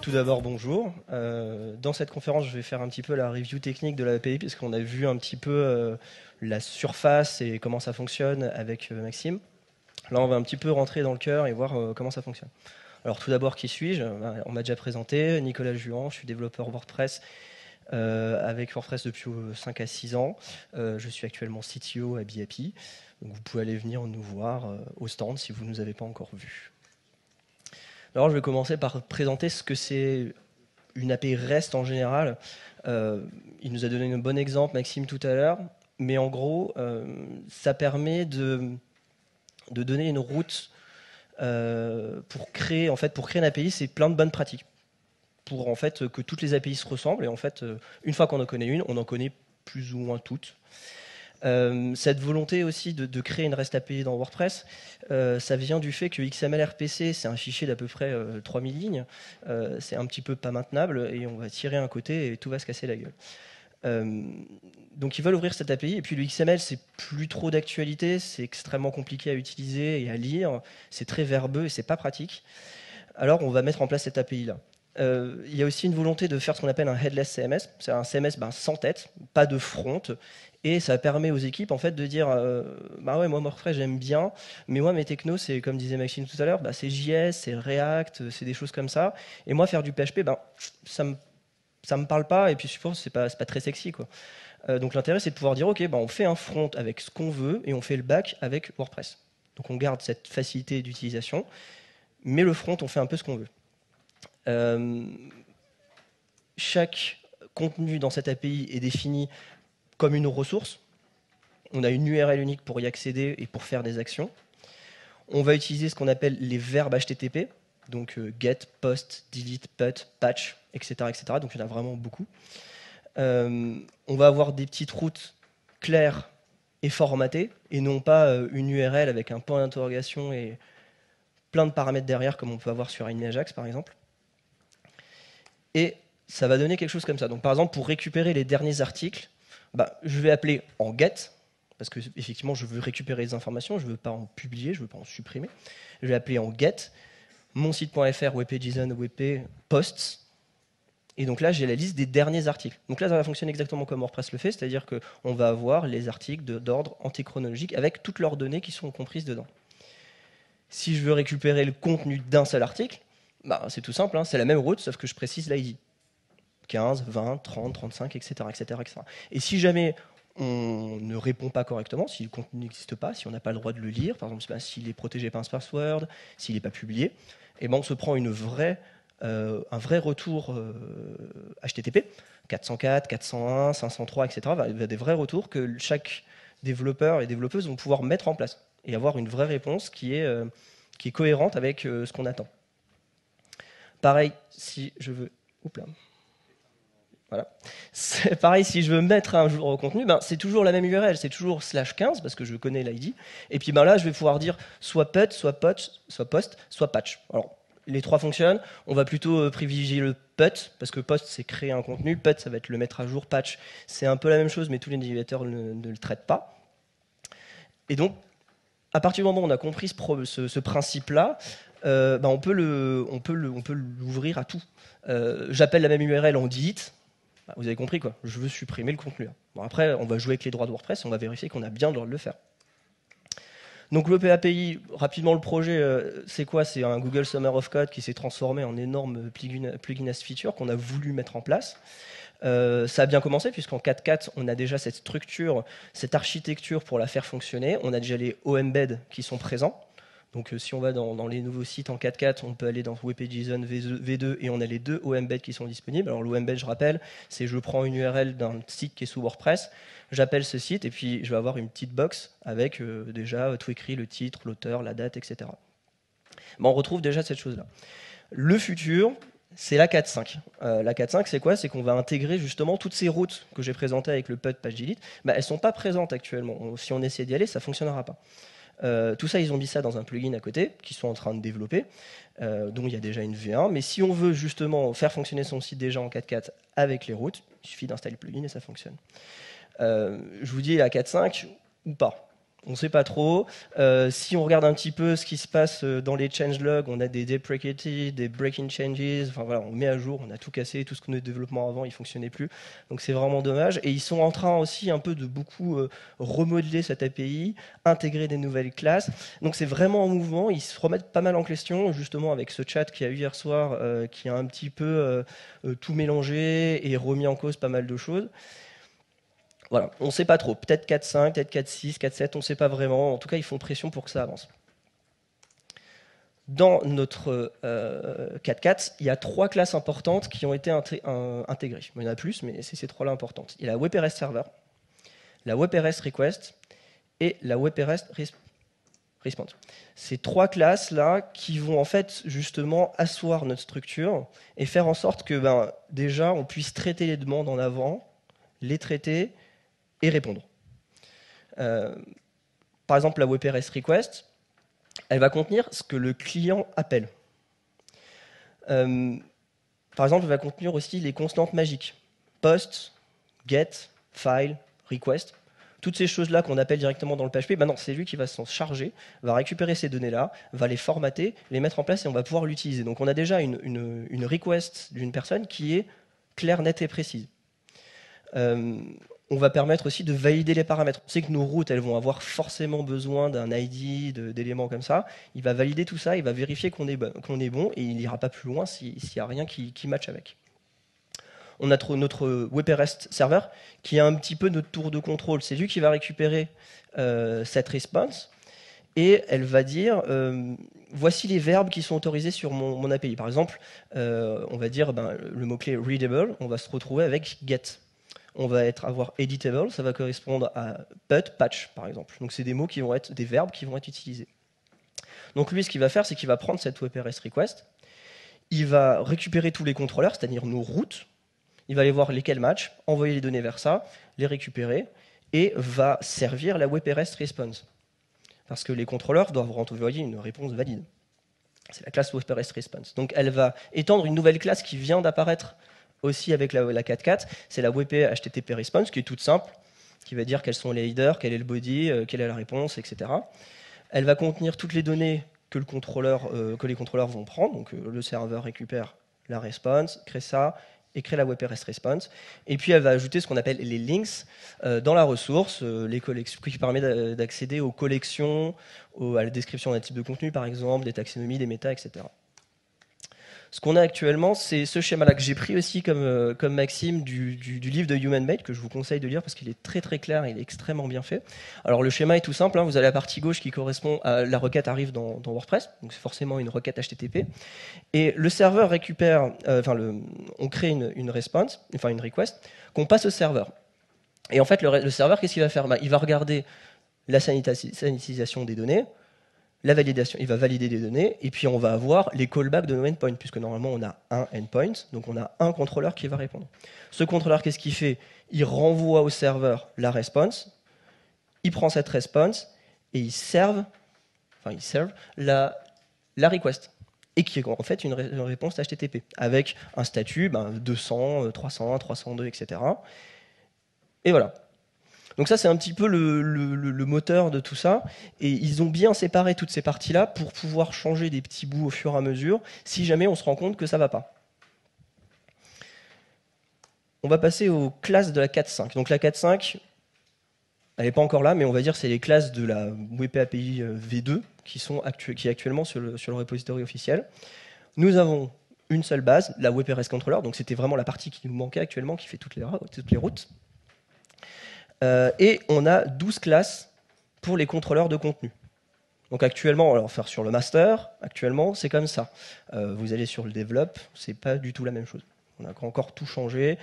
Tout d'abord, bonjour. Euh, dans cette conférence, je vais faire un petit peu la review technique de la l'API, puisqu'on a vu un petit peu euh, la surface et comment ça fonctionne avec euh, Maxime. Là, on va un petit peu rentrer dans le cœur et voir euh, comment ça fonctionne. Alors tout d'abord, qui suis-je bah, On m'a déjà présenté, Nicolas Juan, je suis développeur WordPress euh, avec WordPress depuis 5 euh, à 6 ans. je suis actuellement CTO à BAPI. vous pouvez aller venir nous voir au stand si vous ne nous avez pas encore vus. Alors je vais commencer par présenter ce que c'est une API REST en général. il nous a donné un bon exemple, Maxime, tout à l'heure. Mais en gros, ça permet de de donner une route euh, pour créer en fait pour créer une API, c'est plein de bonnes pratiques pour en fait que toutes les API se ressemblent et en fait euh, une fois qu'on en connaît une, on en connaît plus ou moins toutes. Euh, cette volonté aussi de, créer une REST API dans WordPress, ça vient du fait que XMLRPC, c'est un fichier d'à peu près 3000 lignes, c'est un petit peu pas maintenable et on va tirer un côté et tout va se casser la gueule. Euh, donc ils veulent ouvrir cette API. Et puis le XML, c'est plus trop d'actualité, c'est extrêmement compliqué à utiliser et à lire, c'est très verbeux et c'est pas pratique. Alors on va mettre en place cette API-là. Euh, il y a aussi une volonté de faire ce qu'on appelle un headless CMS, c'est un CMS ben, sans tête, pas de front, et ça permet aux équipes en fait de dire euh, bah ouais moi Morfray j'aime bien, mais moi mes technos c'est comme disait Maxime tout à l'heure, bah, c'est JS, c'est React, c'est des choses comme ça, et moi faire du PHP ben ça me ça me parle pas, et puis je pense que c'est pas, pas très sexy. Quoi. Euh, donc l'intérêt, c'est de pouvoir dire, OK, bah, on fait un front avec ce qu'on veut, et on fait le back avec WordPress. Donc on garde cette facilité d'utilisation, mais le front, on fait un peu ce qu'on veut. Euh, chaque contenu dans cette API est défini comme une ressource. On a une URL unique pour y accéder et pour faire des actions. On va utiliser ce qu'on appelle les verbes HTTP, donc euh, get, post, delete, put, patch, etc., etc. Donc il y en a vraiment beaucoup. Euh, on va avoir des petites routes claires et formatées, et non pas euh, une URL avec un point d'interrogation et plein de paramètres derrière, comme on peut avoir sur une Ajax par exemple. Et ça va donner quelque chose comme ça. Donc par exemple, pour récupérer les derniers articles, bah, je vais appeler en get, parce que effectivement je veux récupérer les informations, je ne veux pas en publier, je ne veux pas en supprimer. Je vais appeler en get, mon site.fr, wepjson, wp posts. Et donc là, j'ai la liste des derniers articles. Donc là, ça va fonctionner exactement comme WordPress le fait, c'est-à-dire qu'on va avoir les articles d'ordre antichronologique avec toutes leurs données qui sont comprises dedans. Si je veux récupérer le contenu d'un seul article, bah, c'est tout simple, hein, c'est la même route, sauf que je précise l'ID. 15, 20, 30, 35, etc., etc., etc. Et si jamais on ne répond pas correctement, si le contenu n'existe pas, si on n'a pas le droit de le lire, par exemple s'il est protégé par un password, s'il n'est pas publié, et ben on se prend une euh, un vrai retour HTTP, 404, 401, 503, etc. Il y a des vrais retours que chaque développeur et développeuse vont pouvoir mettre en place et avoir une vraie réponse qui est, euh, qui est cohérente avec euh, ce qu'on attend. Pareil, si je veux... Oups là. Voilà. C'est pareil, si je veux mettre un jour au contenu, ben, c'est toujours la même URL, c'est toujours slash 15 parce que je connais l'ID. Et puis ben, là, je vais pouvoir dire soit put, soit soit post, soit patch. Alors, les trois fonctionnent. On va plutôt euh, privilégier le put parce que post, c'est créer un contenu. Put, ça va être le mettre à jour. Patch, c'est un peu la même chose, mais tous les navigateurs ne, le traitent pas. Et donc, à partir du moment où on a compris ce, principe-là, ben, on peut l'ouvrir à tout. Euh, j'appelle la même URL en dit bah, vous avez compris quoi, je veux supprimer le contenu. Hein. après, on va jouer avec les droits de WordPress, on va vérifier qu'on a bien le droit de le faire. Donc le PAPI, rapidement le projet, euh, c'est quoi C'est un Google Summer of Code qui s'est transformé en énorme plugin, plugin feature qu'on a voulu mettre en place. Euh, ça a bien commencé puisqu'en 4.4, on a déjà cette structure, cette architecture pour la faire fonctionner. On a déjà les OEmbed qui sont présents. Donc euh, si on va dans, les nouveaux sites en 4.4, on peut aller dans WebJSON V2 e, et on a les deux OMBed qui sont disponibles. Alors l'OMBed, je rappelle, c'est je prends une URL d'un site qui est sous WordPress, j'appelle ce site et puis je vais avoir une petite box avec euh, déjà tout écrit, le titre, l'auteur, la date, etc. on retrouve déjà cette chose-là. Le futur, c'est la 4.5. Euh, la 4.5, c'est quoi C'est qu'on va intégrer justement toutes ces routes que j'ai présentées avec le PUT Page Delete. Bah, elles ne sont pas présentes actuellement. Si on essaie d'y aller, ça ne fonctionnera pas. Euh, tout ça, ils ont mis ça dans un plugin à côté, qu'ils sont en train de développer, euh, dont il y a déjà une V1. Mais si on veut justement faire fonctionner son site déjà en 4.4 avec les routes, il suffit d'installer le plugin et ça fonctionne. Euh, je vous dis à 4.5 ou pas on ne sait pas trop. Euh, si on regarde un petit peu ce qui se passe euh, dans les changelogs, on a des deprecated, des breaking changes. Enfin voilà, on met à jour, on a tout cassé, tout ce que de développement avant, il fonctionnait plus. Donc c'est vraiment dommage. Et ils sont en train aussi un peu de beaucoup euh, remodeler cette API, intégrer des nouvelles classes. Donc c'est vraiment en mouvement. Ils se remettent pas mal en question, justement avec ce chat qu'il y a eu hier soir, qui a un petit peu tout mélangé et remis en cause pas mal de choses on ne sait pas trop. Peut-être 4.5, peut-être 4.6, 4.7, on ne sait pas vraiment. En tout cas, ils font pression pour que ça avance. Dans notre 4.4, euh, il y a trois classes importantes qui ont été intégrées. Il y en a plus, mais c'est ces trois-là importantes. Il y a la WebRS Server, la WebRS Request et la WebRS Response. Ces trois classes-là qui vont en fait justement asseoir notre structure et faire en sorte que ben, déjà on puisse traiter les demandes en avant, les traiter, et répondre. Euh, par exemple, la WPRS request, elle va contenir ce que le client appelle. Euh, par exemple, elle va contenir aussi les constantes magiques. Post, get, file, request. Toutes ces choses-là qu'on appelle directement dans le PHP, ben c'est lui qui va s'en charger, va récupérer ces données-là, va les formater, les mettre en place et on va pouvoir l'utiliser. Donc on a déjà une, request d'une personne qui est claire, nette et précise. Euh, on va permettre aussi de valider les paramètres. On sait que nos routes, elles vont avoir forcément besoin d'un ID, d'éléments comme ça. Il va valider tout ça, il va vérifier qu'on est, qu'on est bon et il n'ira pas plus loin s'il n'y a rien qui, matche avec. On a notre WP-REST serveur, qui est un petit peu notre tour de contrôle. C'est lui qui va récupérer euh, cette response et elle va dire euh, voici les verbes qui sont autorisés sur mon, API. Par exemple, euh, on va dire ben, le mot-clé readable on va se retrouver avec get on va être, avoir editable, ça va correspondre à put, patch par exemple. Donc c'est des mots qui vont être des verbes qui vont être utilisés. Donc lui, ce qu'il va faire, c'est qu'il va prendre cette WebRS request, il va récupérer tous les contrôleurs, c'est-à-dire nos routes, il va aller voir lesquels match, envoyer les données vers ça, les récupérer, et va servir la WebRS response. Parce que les contrôleurs doivent renvoyer une réponse valide. C'est la classe WebRS response. Donc elle va étendre une nouvelle classe qui vient d'apparaître aussi avec la, la 4.4, c'est la WP HTTP response qui est toute simple, qui va dire quels sont les headers, quel est le body, euh, quelle est la réponse, etc. Elle va contenir toutes les données que, le contrôleur, euh, que les contrôleurs vont prendre, donc euh, le serveur récupère la response, crée ça, et crée la REST Response. Et puis elle va ajouter ce qu'on appelle les links dans la ressource, les qui permet d'accéder aux collections, à la description d'un type de contenu par exemple, des taxonomies, des méta, etc. Ce qu'on a actuellement, c'est ce schéma-là que j'ai pris aussi comme, comme maxime du, du, livre de Human Made, que je vous conseille de lire parce qu'il est très très clair, il est extrêmement bien fait. Alors le schéma est tout simple, vous avez la partie gauche qui correspond à la requête arrive dans, WordPress, donc c'est forcément une requête HTTP. Et le serveur récupère, enfin le, on crée une, une response, enfin une request, qu'on passe au serveur. Et en fait, le, serveur, qu'est-ce qu'il va faire Il va regarder la sanitisation des données, validation, il va valider des données, et puis on va avoir les callbacks de nos endpoints, puisque normalement on a un endpoint, donc on a un contrôleur qui va répondre. Ce contrôleur, qu'est-ce qu'il fait Il renvoie au serveur la response, il prend cette response, et il serve, enfin il serve la, la request et qui est en fait une, réponse HTTP, avec un statut 200, 300, 302, etc. Et voilà. Donc ça, c'est un petit peu le, moteur de tout ça. Et ils ont bien séparé toutes ces parties-là pour pouvoir changer des petits bouts au fur et à mesure, si jamais on se rend compte que ça ne va pas. On va passer aux classes de la 4.5. Donc la 4.5, elle n'est pas encore là, mais on va dire que c'est les classes de la WP API euh, V2 qui, sont qui est actuellement sur le, sur repository officiel. Nous avons une seule base, la REST Controller, donc c'était vraiment la partie qui nous manquait actuellement, qui fait toutes les, toutes les routes. Euh, et on a 12 classes pour les contrôleurs de contenu. Donc actuellement, alors faire sur le master, actuellement c'est comme ça. Euh, vous allez sur le develop, c'est pas du tout la même chose. On a encore tout changé.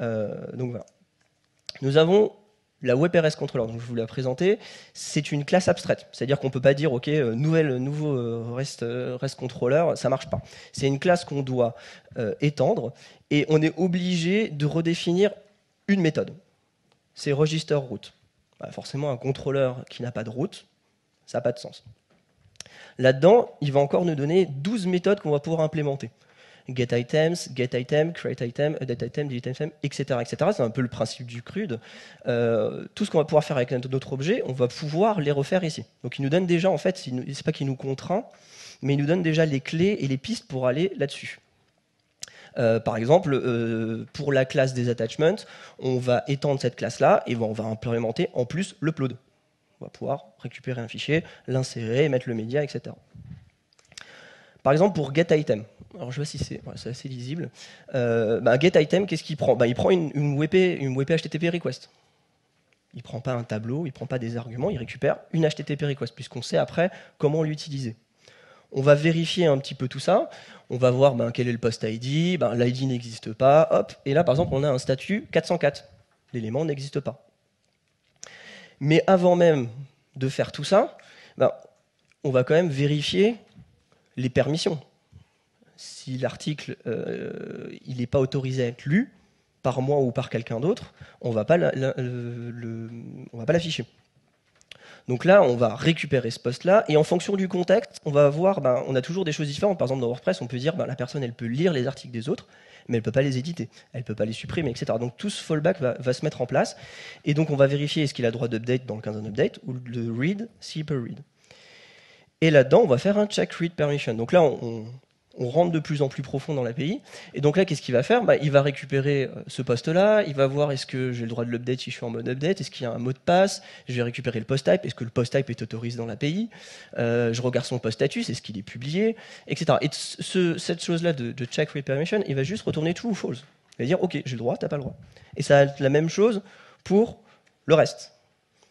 Euh, donc Nous avons la WebRS Controller, donc je vous l'ai présentée, c'est une classe abstraite. C'est-à-dire qu'on ne peut pas dire, OK, nouvelle, nouveau REST, Controller, ça ne marche pas. C'est une classe qu'on doit étendre et on est obligé de redéfinir une méthode c'est register route. Bah, forcément, un contrôleur qui n'a pas de route, ça n'a pas de sens. Là-dedans, il va encore nous donner 12 méthodes qu'on va pouvoir implémenter. GetItems, GetItem, CreateItem, AddItem, DeleteItem, etc. etc. C'est un peu le principe du CRUD. Euh, tout ce qu'on va pouvoir faire avec notre objet, on va pouvoir les refaire ici. Donc il nous donne déjà, en fait, c'est pas qu'il nous contraint, mais il nous donne déjà les clés et les pistes pour aller là-dessus. Euh, par exemple, euh, pour la classe des attachments, on va étendre cette classe-là et on va implémenter en plus le upload. On va pouvoir récupérer un fichier, l'insérer, mettre le média, etc. Par exemple, pour getItem, alors je vois si c'est assez lisible, euh, bah, getItem, qu'est-ce qu'il prend bah, Il prend une, une, une WP HTTP request. Il ne prend pas un tableau, il ne prend pas des arguments, il récupère une HTTP request, puisqu'on sait après comment l'utiliser. On va vérifier un petit peu tout ça. On va voir ben, quel est le post ID. Ben, L'ID n'existe pas. Hop. Et là, par exemple, on a un statut 404. L'élément n'existe pas. Mais avant même de faire tout ça, ben, on va quand même vérifier les permissions. Si l'article n'est euh, pas autorisé à être lu par moi ou par quelqu'un d'autre, on ne va pas l'afficher. Donc là, on va récupérer ce poste-là, et en fonction du contexte, on va avoir, ben, on a toujours des choses différentes. Par exemple, dans WordPress, on peut dire, ben, la personne, elle peut lire les articles des autres, mais elle ne peut pas les éditer, elle ne peut pas les supprimer, etc. Donc tout ce fallback va, se mettre en place, et donc on va vérifier est-ce qu'il a droit d'update dans le 15 update ou le read s'il peut read. Et là-dedans, on va faire un check read permission. Donc là, on, on rentre de plus en plus profond dans l'API. Et donc là, qu'est-ce qu'il va faire bah, Il va récupérer euh, ce poste-là, il va voir est-ce que j'ai le droit de l'update si je suis en mode update, est-ce qu'il y a un mot de passe, je vais récupérer le post type, est-ce que le post type est autorisé dans l'API, euh, je regarde son post status, est-ce qu'il est publié, etc. Et cette chose-là de, check free permission, il va juste retourner true ou false. Il va dire, ok, j'ai le droit, t'as pas le droit. Et ça être la même chose pour le reste,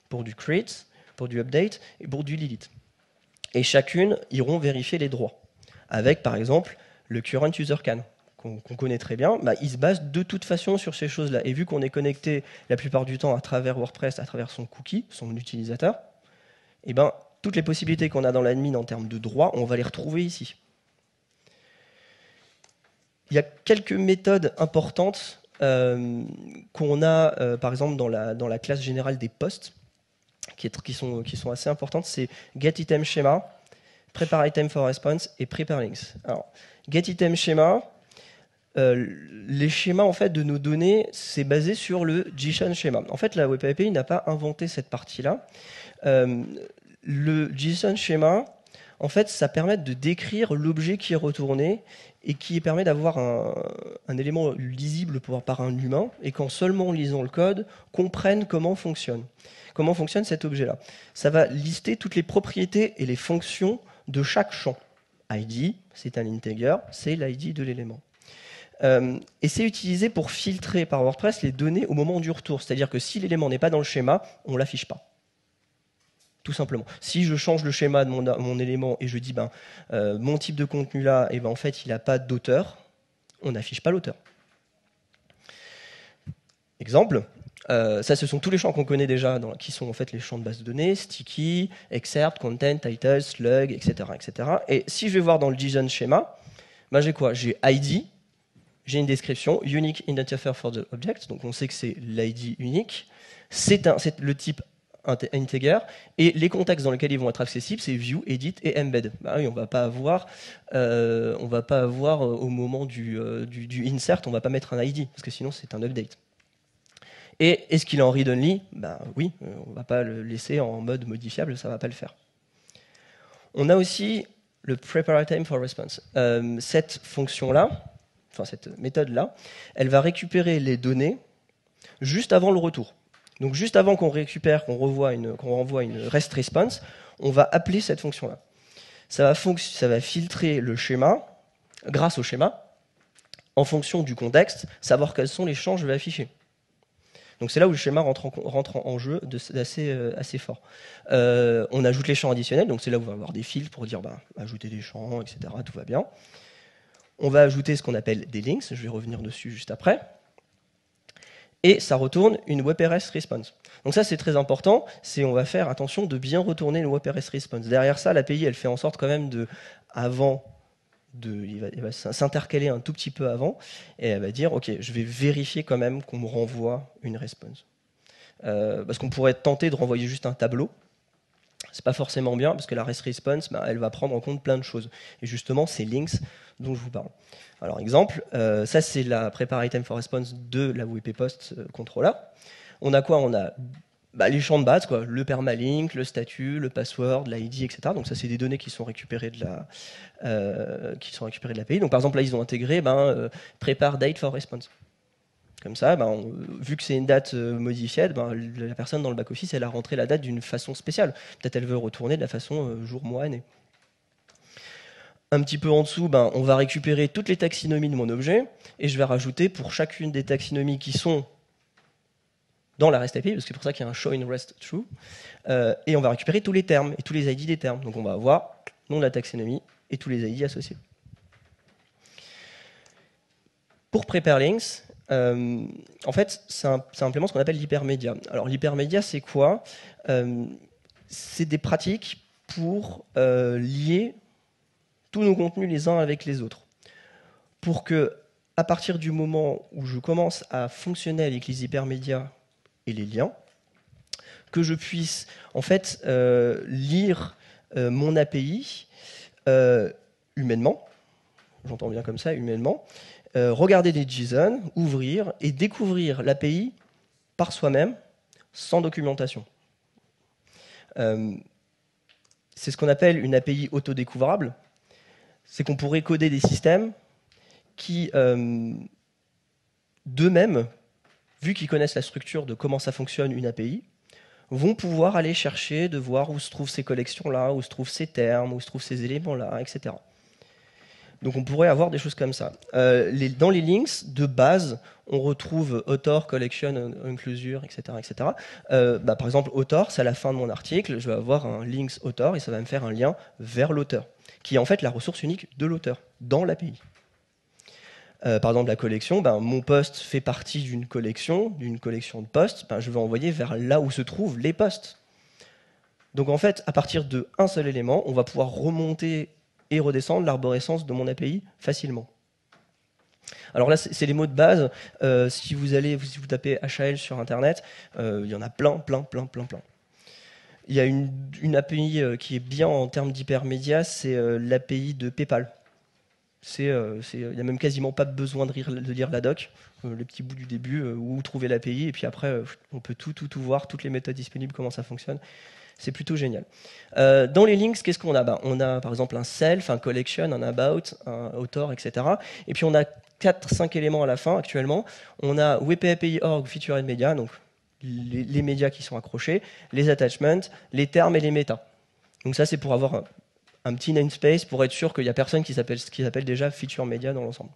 pour du create, pour du update et pour du delete. Et chacune iront vérifier les droits avec par exemple le current user can qu'on connaît très bien, bah, il se base de toute façon sur ces choses-là. Et vu qu'on est connecté la plupart du temps à travers WordPress, à travers son cookie, son utilisateur, et eh ben, toutes les possibilités qu'on a dans l'admin en termes de droits, on va les retrouver ici. Il y a quelques méthodes importantes euh, qu'on a, euh, par exemple, dans la, dans la classe générale des posts, qui, qui, sont, qui sont assez importantes. C'est getItemSchema, prepare item for response et prepare links. Alors, get item schéma, euh, les schémas en fait de nos données, c'est basé sur le JSON schéma. En fait, la Web API n'a pas inventé cette partie-là. Euh, le JSON schéma, en fait, ça permet de décrire l'objet qui est retourné et qui permet d'avoir un, élément lisible par un humain et qu'en seulement lisant le code, comprenne comment fonctionne, comment fonctionne cet objet-là. Ça va lister toutes les propriétés et les fonctions de chaque champ. ID, c'est un integer, c'est l'ID de l'élément. Euh, et c'est utilisé pour filtrer par WordPress les données au moment du retour. C'est-à-dire que si l'élément n'est pas dans le schéma, on ne l'affiche pas. Tout simplement. Si je change le schéma de mon, élément et je dis ben, euh, mon type de contenu là, et ben, en fait il n'a pas d'auteur, on n'affiche pas l'auteur. Exemple, euh, ça, ce sont tous les champs qu'on connaît déjà, dans, qui sont en fait les champs de base de données, sticky, excerpt, content, title, slug, etc., Et si je vais voir dans le JSON schéma, ben, j'ai quoi J'ai ID, j'ai une description, unique identifier for the object, donc on sait que c'est l'ID unique, c'est le type integer, et les contextes dans lesquels ils vont être accessibles, c'est view, edit et embed. Ben oui, on va pas avoir, euh, on va pas avoir euh, au moment du, du, du, insert, on va pas mettre un ID, parce que sinon c'est un update. Et est-ce qu'il est en read-only Ben oui, euh, on ne va pas le laisser en mode modifiable, ça ne va pas le faire. On a aussi le prepare time for response. Euh, cette fonction-là, enfin cette méthode-là, elle va récupérer les données juste avant le retour. Donc juste avant qu'on récupère, qu'on qu'on renvoie une rest response, on va appeler cette fonction-là. Ça va, ça va filtrer le schéma grâce au schéma en fonction du contexte, savoir quels sont les champs que je vais afficher. Donc c'est là où le schéma rentre en, en jeu d'assez euh, assez fort. Euh, on ajoute les champs additionnels, donc c'est là où on va avoir des fils pour dire ben ajouter des champs, etc. Tout va bien. On va ajouter ce qu'on appelle des links, je vais revenir dessus juste après. Et ça retourne une WebRS response. Donc ça c'est très important, c'est on va faire attention de bien retourner le WebRS response. Derrière ça, l'API elle fait en sorte quand même de, avant de, il va, s'intercaler un tout petit peu avant, et elle va dire, OK, je vais vérifier quand même qu'on me renvoie une response. Euh, parce qu'on pourrait tenter de renvoyer juste un tableau, c'est pas forcément bien parce que la response, bah, elle va prendre en compte plein de choses. Et justement, c'est links dont je vous parle. Alors, exemple, euh, ça c'est la prepare item for response de la WP Post euh, controller. On a quoi On a bah, les champs de base, le permalink, le statut, le password, l'ID, etc. Donc ça, c'est des données qui sont récupérées de la, euh, qui sont récupérées de l'API. Donc par exemple, là, ils ont intégré ben, euh, date for response. Comme ça, ben, vu que c'est une date euh, modifiée, ben, la personne dans le back-office, elle a rentré la date d'une façon spéciale. Peut-être elle veut retourner de la façon jour, mois, année. Un petit peu en dessous, ben, on va récupérer toutes les taxinomies de mon objet et je vais rajouter pour chacune des taxinomies qui sont dans la REST API, parce que c'est pour ça qu'il y a un show in REST true, euh, et on va récupérer tous les termes et tous les ID des termes. Donc on va avoir nom de la taxonomie et tous les ID associés. Pour Prepare-Links, euh, en fait, c'est simplement ce qu'on appelle l'hypermédia. Alors l'hypermédia, c'est quoi euh, C'est des pratiques pour lier tous nos contenus les uns avec les autres. Pour que, à partir du moment où je commence à fonctionner avec les hypermédias et les liens, que je puisse en fait euh, lire euh, mon API euh, humainement, j'entends bien comme ça, humainement, regarder des JSON, ouvrir et découvrir l'API par soi-même, sans documentation. c'est ce qu'on appelle une API autodécouvrable. C'est qu'on pourrait coder des systèmes qui, d'eux-mêmes, vu qu'ils connaissent la structure de comment ça fonctionne une API, vont pouvoir aller chercher de voir où se trouvent ces collections-là, où se trouvent ces termes, où se trouvent ces éléments-là, etc. Donc on pourrait avoir des choses comme ça. Euh, dans les links, de base, on retrouve author, collection, enclosure, etc. etc. Euh, bah, par exemple, author, c'est à la fin de mon article, je vais avoir un links author et ça va me faire un lien vers l'auteur, qui est en fait la ressource unique de l'auteur dans l'API. Euh, par exemple la collection, ben, mon poste fait partie d'une collection, d'une collection de postes, ben, je vais envoyer vers là où se trouvent les postes. Donc en fait, à partir d'un seul élément, on va pouvoir remonter et redescendre l'arborescence de mon API facilement. Alors là, c'est les mots de base. Euh, si vous allez, si vous tapez HAL sur Internet, euh, il y en a plein, plein, plein, plein, plein. Il y a une, une API qui est bien en termes d'hypermédia, c'est l'API de PayPal. Euh, euh, il n'y a même quasiment pas besoin de, rire, de lire la doc, euh, le petit bout du début, où trouver l'API, et puis après, on peut tout, tout, tout voir, toutes les méthodes disponibles, comment ça fonctionne. C'est plutôt génial. dans les links, qu'est-ce qu'on a ben, On a par exemple un self, un collection, un about, un author, etc. Et puis on a 4-5 éléments à la fin actuellement. On a WPAPI.org, Featured feature media, donc les, les, médias qui sont accrochés, les attachments, les termes et les méta. Donc ça, c'est pour avoir un petit namespace pour être sûr qu'il n'y a personne qui s'appelle qui s'appelle déjà feature media dans l'ensemble.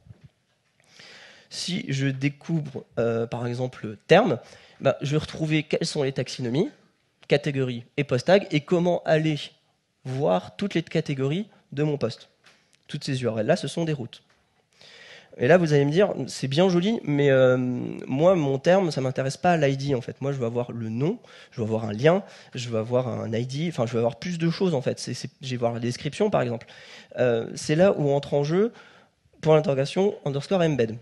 Si je découvre euh, par exemple terme, bah, je vais retrouver quelles sont les taxinomies, catégories et post tag et comment aller voir toutes les catégories de mon poste. Toutes ces URL là, ce sont des routes. Et là, vous allez me dire, c'est bien joli, mais euh, moi, mon terme, ça m'intéresse pas à l'ID en fait. Moi, je veux avoir le nom, je veux avoir un lien, je veux avoir un ID, enfin, je veux avoir plus de choses en fait. J'ai voir la description par exemple. Euh, c'est là où entre en jeu pour l'interrogation underscore embed.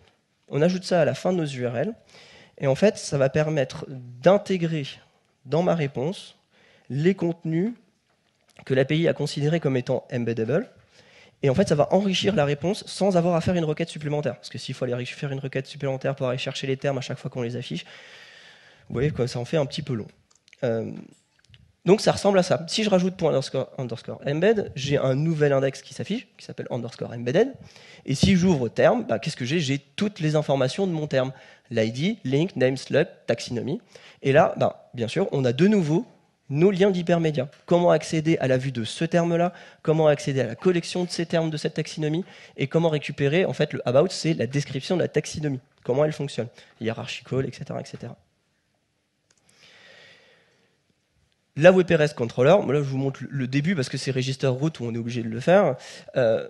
On ajoute ça à la fin de nos URL et en fait, ça va permettre d'intégrer dans ma réponse les contenus que l'API a considérés comme étant embeddable et en fait, ça va enrichir la réponse sans avoir à faire une requête supplémentaire. Parce que s'il faut aller faire une requête supplémentaire pour aller chercher les termes à chaque fois qu'on les affiche, vous voyez que ça en fait un petit peu long. Euh, donc ça ressemble à ça. Si je rajoute underscore, embed, j'ai un nouvel index qui s'affiche, qui s'appelle underscore embedded. Et si j'ouvre terme, bah, qu'est-ce que j'ai J'ai toutes les informations de mon terme. L'ID, link, name, slug, taxonomie. Et là, bah, bien sûr, on a de nouveau nos liens d'hypermédia. Comment accéder à la vue de ce terme-là, comment accéder à la collection de ces termes de cette taxinomie, et comment récupérer, en fait, le about, c'est la description de la taxinomie, comment elle fonctionne, hiérarchical, etc. etc. La WP-Rest Controller, là je vous montre le début parce que c'est register route où on est obligé de le faire. Euh,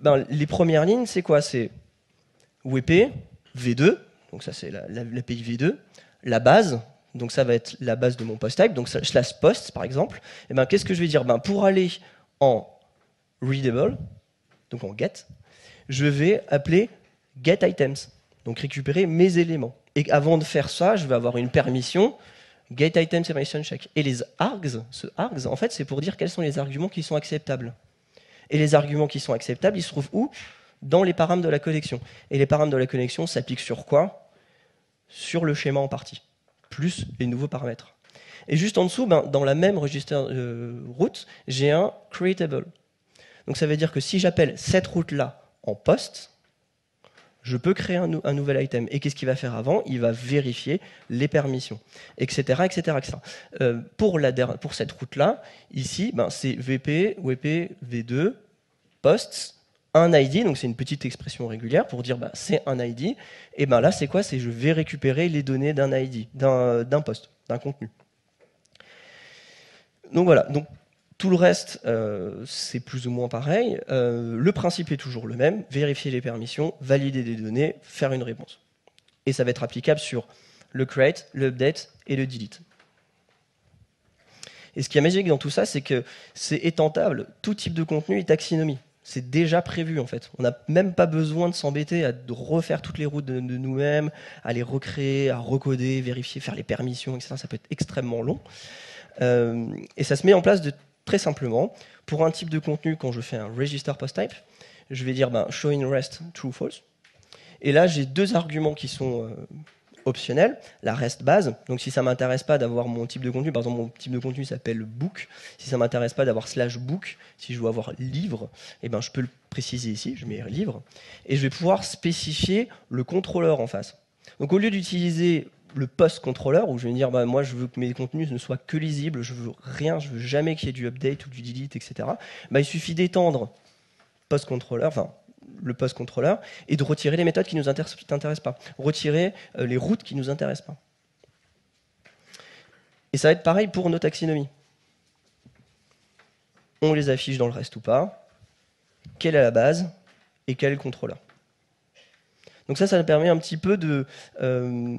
ben, les premières lignes, c'est quoi C'est WP, V2, donc ça c'est l'API la, V2, la base, donc ça va être la base de mon post type, donc slash post par exemple, et ben qu'est-ce que je vais dire ben, Pour aller en readable, donc en get, je vais appeler get items, donc récupérer mes éléments. Et avant de faire ça, je vais avoir une permission get items check. Et les args, ce args, en fait, c'est pour dire quels sont les arguments qui sont acceptables. Et les arguments qui sont acceptables, ils se trouvent où Dans les paramètres de la connexion. Et les paramètres de la connexion s'appliquent sur quoi Sur le schéma en partie plus les nouveaux paramètres. Et juste en dessous, ben, dans la même register euh, route, j'ai un creatable. Donc ça veut dire que si j'appelle cette route-là en post, je peux créer un, nouvel item. Et qu'est-ce qu'il va faire avant Il va vérifier les permissions, etc. etc., euh, pour, la pour cette route-là, ici, ben, c'est VP, WP, V2, posts, un ID, donc c'est une petite expression régulière pour dire bah, c'est un ID, et ben là c'est quoi C'est je vais récupérer les données d'un ID, d'un poste, d'un contenu. Donc voilà, donc tout le reste euh, c'est plus ou moins pareil. Euh, le principe est toujours le même, vérifier les permissions, valider des données, faire une réponse. Et ça va être applicable sur le create, le update et le delete. Et ce qui est magique dans tout ça, c'est que c'est étentable, tout type de contenu est taxinomie c'est déjà prévu en fait. On n'a même pas besoin de s'embêter à refaire toutes les routes de, nous-mêmes, à les recréer, à recoder, vérifier, faire les permissions, etc. Ça peut être extrêmement long. Euh, et ça se met en place de très simplement. Pour un type de contenu, quand je fais un register post type, je vais dire ben, show in rest true false. Et là, j'ai deux arguments qui sont euh, optionnel, la reste base. Donc si ça m'intéresse pas d'avoir mon type de contenu, par exemple mon type de contenu s'appelle book, si ça m'intéresse pas d'avoir slash book, si je veux avoir livre, eh ben, je peux le préciser ici, je mets livre, et je vais pouvoir spécifier le contrôleur en face. Donc au lieu d'utiliser le post contrôleur où je vais dire bah, moi je veux que mes contenus ne soient que lisibles, je veux rien, je veux jamais qu'il y ait du update ou du delete, etc. Bah, il suffit d'étendre post contrôleur enfin le post contrôleur et de retirer les méthodes qui ne nous intéressent pas, retirer euh, les routes qui ne nous intéressent pas. Et ça va être pareil pour nos taxonomies. On les affiche dans le reste ou pas, quelle est la base et quel est le contrôleur. Donc ça, ça permet un petit peu euh,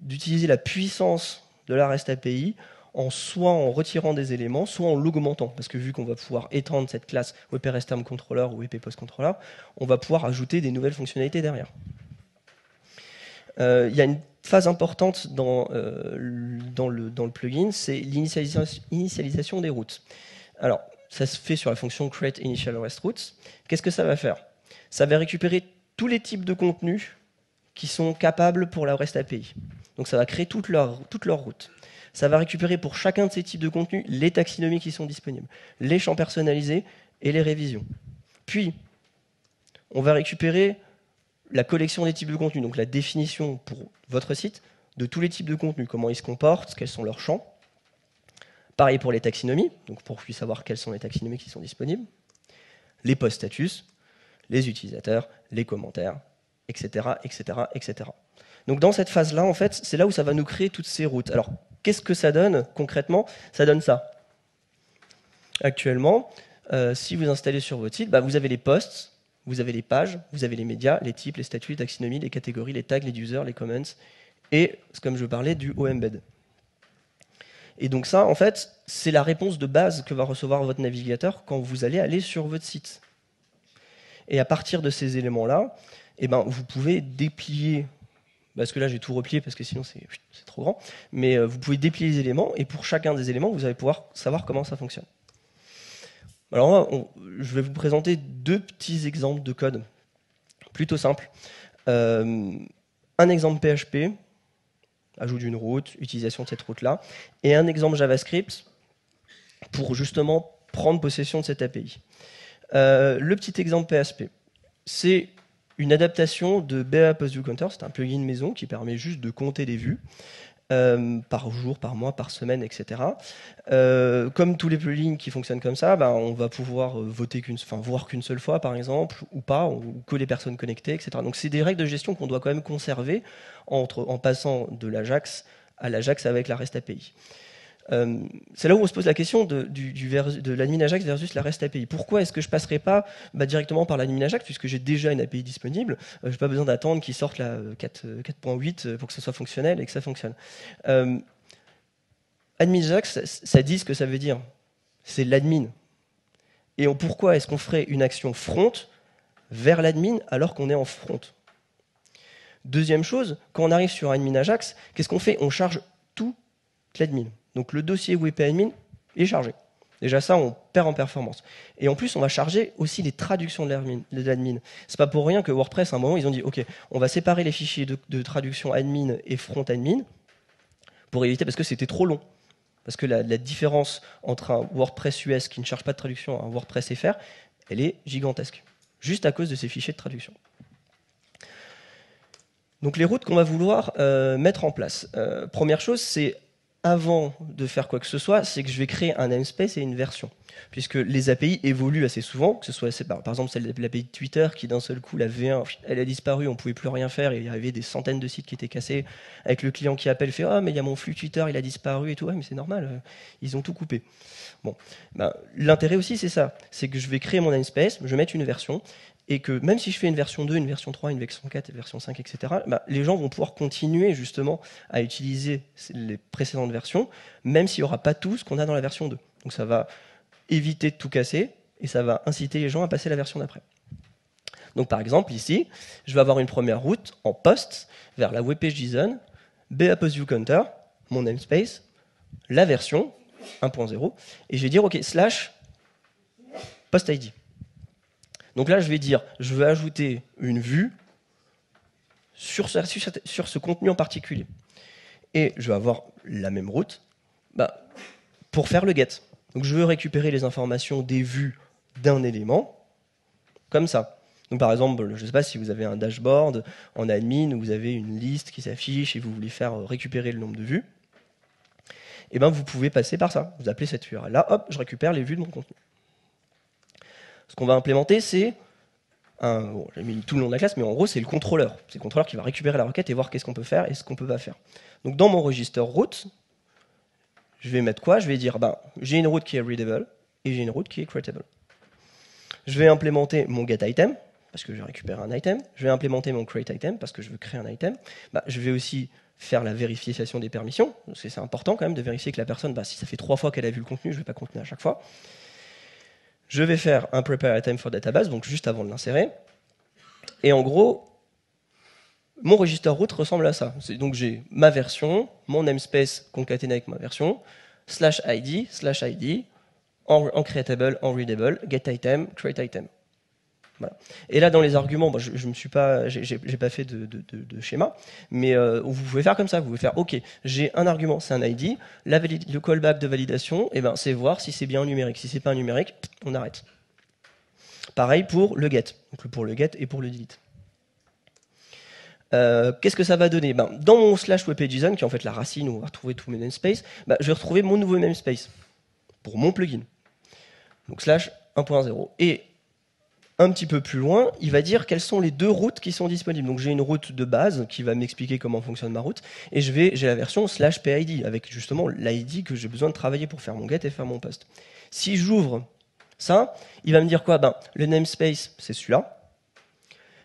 d'utiliser la puissance de la REST API en soit en retirant des éléments, soit en l'augmentant. Parce que vu qu'on va pouvoir étendre cette classe Controller ou Controller, on va pouvoir ajouter des nouvelles fonctionnalités derrière. Euh, il y a une phase importante dans, euh, le, plugin, c'est l'initialisation des routes. Alors, ça se fait sur la fonction create initial Qu'est-ce que ça va faire Ça va récupérer tous les types de contenus qui sont capables pour la REST API. Donc ça va créer toutes leurs routes ça va récupérer pour chacun de ces types de contenus les taxonomies qui sont disponibles, les champs personnalisés et les révisions. Puis, on va récupérer la collection des types de contenus, donc la définition pour votre site de tous les types de contenus, comment ils se comportent, quels sont leurs champs. Pareil pour les taxonomies, donc pour savoir quelles sont les taxonomies qui sont disponibles, les post status, les utilisateurs, les commentaires, etc., etc., etc. Donc dans cette phase-là, en fait, c'est là où ça va nous créer toutes ces routes. Alors Qu'est-ce que ça donne concrètement Ça donne ça. Actuellement, euh, si vous installez sur votre site, bah, vous avez les posts, vous avez les pages, vous avez les médias, les types, les statuts, les taxonomies, les catégories, les tags, les users, les comments, et comme je parlais, du embed. Et donc ça, en fait, c'est la réponse de base que va recevoir votre navigateur quand vous allez aller sur votre site. Et à partir de ces éléments-là, eh ben, vous pouvez déplier parce que là j'ai tout replié parce que sinon c'est trop grand, mais euh, vous pouvez déplier les éléments et pour chacun des éléments vous allez pouvoir savoir comment ça fonctionne. Alors je vais vous présenter deux petits exemples de code plutôt simples. Euh, un exemple PHP, ajout d'une route, utilisation de cette route-là, et un exemple JavaScript pour justement prendre possession de cette API. Euh, le petit exemple PHP, c'est une adaptation de BA Post Counter. C'est un plugin maison qui permet juste de compter les vues. Euh, par jour, par mois, par semaine, etc. Euh, comme tous les plugins qui fonctionnent comme ça, ben, on va pouvoir euh, voter qu'une, voir qu'une seule fois, par exemple, ou pas, ou que les personnes connectées, etc. Donc c'est des règles de gestion qu'on doit quand même conserver entre, en passant de l'Ajax à l'Ajax avec la REST API. Euh, c'est là où on se pose la question de, de l'admin Ajax versus la REST API. Pourquoi est-ce que je passerai pas bah, directement par l'admin Ajax puisque j'ai déjà une API disponible, euh, j'ai je n'ai pas besoin d'attendre qu'il sorte la 4.8 euh, pour que ce soit fonctionnel et que ça fonctionne. admin Ajax, ça dit ce que ça veut dire. C'est l'admin. Et pourquoi est-ce qu'on ferait une action front vers l'admin alors qu'on est en front Deuxième chose, quand on arrive sur admin Ajax, qu'est-ce qu'on fait On charge tout l'admin. Donc le dossier WP-Admin est chargé. Déjà ça, on perd en performance. Et en plus, on va charger aussi les traductions de l'admin. C'est pas pour rien que WordPress, à un moment, ils ont dit, OK, on va séparer les fichiers de, traduction admin et front admin pour éviter, parce que c'était trop long. Parce que la, différence entre un WordPress US qui ne charge pas de traduction et un WordPress FR, elle est gigantesque. Juste à cause de ces fichiers de traduction. Donc les routes qu'on va vouloir euh, mettre en place. Euh, première chose, c'est avant de faire quoi que ce soit, c'est que je vais créer un namespace et une version. Puisque les API évoluent assez souvent, que ce soit par exemple celle de l'API de Twitter qui d'un seul coup, la V1, elle a disparu, on ne pouvait plus rien faire, il y avait des centaines de sites qui étaient cassés, avec le client qui appelle, fait Ah, mais il y a mon flux Twitter, il a disparu et tout, mais c'est normal, euh, ils ont tout coupé. Bon, ben, l'intérêt aussi c'est ça, c'est que je vais créer mon namespace, je vais mettre une version, et que même si je fais une version 2, une version 3, une version 4, une version 5, etc., bah, les gens vont pouvoir continuer justement à utiliser les précédentes versions, même s'il n'y aura pas tout ce qu'on a dans la version 2. Donc ça va éviter de tout casser, et ça va inciter les gens à passer la version d'après. Donc par exemple, ici, je vais avoir une première route en post vers la WP JSON, view counter, mon namespace, la version 1.0, et je vais dire, OK, slash post ID. Donc là, je vais dire, je veux ajouter une vue sur ce, contenu en particulier. Et je vais avoir la même route bah, pour faire le get. Donc je veux récupérer les informations des vues d'un élément, comme ça. Donc par exemple, je ne sais pas si vous avez un dashboard en admin où vous avez une liste qui s'affiche et vous voulez faire récupérer le nombre de vues, et eh bien vous pouvez passer par ça. Vous appelez cette URL là, hop, je récupère les vues de mon contenu ce qu'on va implémenter, c'est j'ai mis tout le nom de la classe, mais en gros, c'est le contrôleur. C'est le contrôleur qui va récupérer la requête et voir qu'est-ce qu'on peut faire et ce qu'on peut pas faire. Donc, dans mon register route, je vais mettre quoi Je vais dire, ben, j'ai une route qui est readable et j'ai une route qui est creatable. Je vais implémenter mon getItem parce que je vais récupérer un item. Je vais implémenter mon create item parce que je veux créer un item. Bah, je vais aussi faire la vérification des permissions. C'est important quand même de vérifier que la personne, bah, si ça fait trois fois qu'elle a vu le contenu, je ne vais pas contenir à chaque fois je vais faire un prepare item for database, donc juste avant de l'insérer. Et en gros, mon register route ressemble à ça. Donc j'ai ma version, mon namespace concaténé avec ma version, slash id, slash id, en, en creatable, en readable, get item, create item. Et là, dans les arguments, je, n'ai suis pas, j'ai pas fait de, schéma, mais euh, vous pouvez faire comme ça. Vous pouvez faire, ok, j'ai un argument, c'est un ID, le callback de validation, eh ben, c'est voir si c'est bien un numérique. Si c'est pas un numérique, on arrête. Pareil pour le get, donc pour le get et pour le delete. Euh, qu'est-ce que ça va donner ben, Dans mon slash webpageson, qui est en fait la racine où on va retrouver tous mes namespaces, ben, je vais retrouver mon nouveau namespace pour mon plugin. Donc slash 1.0. Et un petit peu plus loin, il va dire quelles sont les deux routes qui sont disponibles. Donc j'ai une route de base qui va m'expliquer comment fonctionne ma route, et j'ai la version slash PID, avec justement l'ID que j'ai besoin de travailler pour faire mon get et faire mon post. Si j'ouvre ça, il va me dire quoi Ben le namespace, c'est celui-là.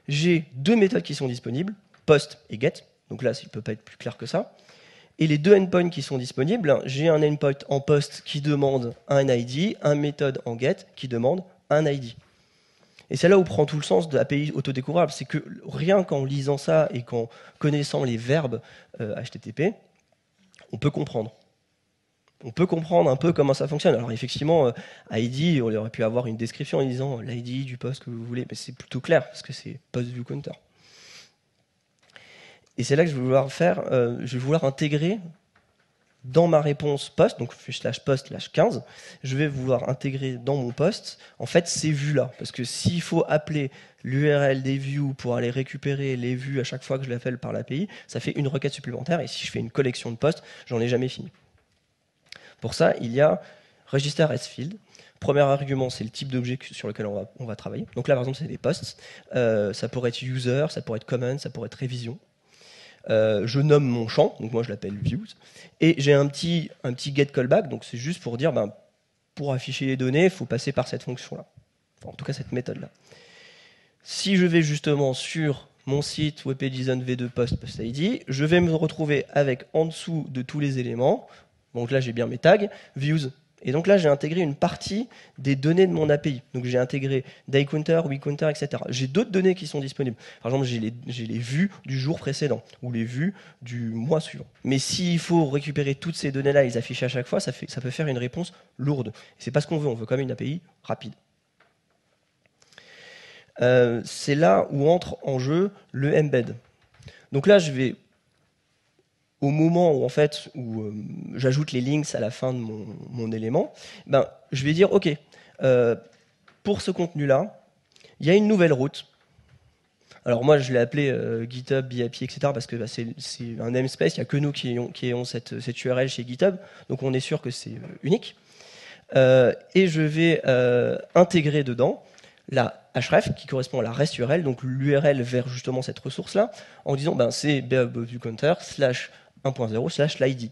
J'ai deux méthodes qui sont disponibles, post et get. Donc là, il ne peut pas être plus clair que ça. Et les deux endpoints qui sont disponibles, j'ai un endpoint en post qui demande un ID, un méthode en get qui demande un ID. Et c'est là où prend tout le sens de API autodécouvrable, c'est que rien qu'en lisant ça et qu'en connaissant les verbes HTTP, euh, on peut comprendre. On peut comprendre un peu comment ça fonctionne. Alors effectivement, euh, ID, on aurait pu avoir une description en disant l'ID du poste que vous voulez, mais c'est plutôt clair, parce que c'est post view counter. Et c'est là que je vais vouloir faire, euh, je vais vouloir intégrer dans ma réponse post, donc slash post slash 15, je vais vouloir intégrer dans mon post en fait ces vues-là. Parce que s'il faut appeler l'URL des vues pour aller récupérer les vues à chaque fois que je l'appelle par l'API, ça fait une requête supplémentaire et si je fais une collection de posts, j'en ai jamais fini. Pour ça, il y a register as field. Premier argument, c'est le type d'objet sur lequel on va, travailler. Donc là, par exemple, c'est des posts. Euh, ça pourrait être user, ça pourrait être comment, ça pourrait être révision. Euh, je nomme mon champ, donc moi je l'appelle views, et j'ai un petit, un petit get callback, donc c'est juste pour dire, ben, pour afficher les données, il faut passer par cette fonction-là, en tout cas cette méthode-là. Si je vais justement sur mon site webpagison v2 post post ID, je vais me retrouver avec en dessous de tous les éléments, donc là j'ai bien mes tags, views et donc là, j'ai intégré une partie des données de mon API. Donc j'ai intégré DayCounter, WeCounter, etc. J'ai d'autres données qui sont disponibles. Par exemple, j'ai les, vues du jour précédent ou les vues du mois suivant. Mais s'il faut récupérer toutes ces données-là et les afficher à chaque fois, ça, peut faire une réponse lourde. C'est pas ce qu'on veut. On veut quand même une API rapide. Euh, c'est là où entre en jeu le embed. Donc là, je vais au moment où en fait où euh, j'ajoute les links à la fin de mon, élément, ben, je vais dire ok, euh, pour ce contenu-là, il y a une nouvelle route. Alors moi je l'ai appelé euh, GitHub, BIP, etc. parce que bah, c'est un namespace, il n'y a que nous qui ayons, qui cette, cette, URL chez GitHub, donc on est sûr que c'est unique. et je vais intégrer dedans la href qui correspond à la rest URL, donc l'URL vers justement cette ressource-là, en disant ben, c'est BABViewCounter 1.0 slash l'ID.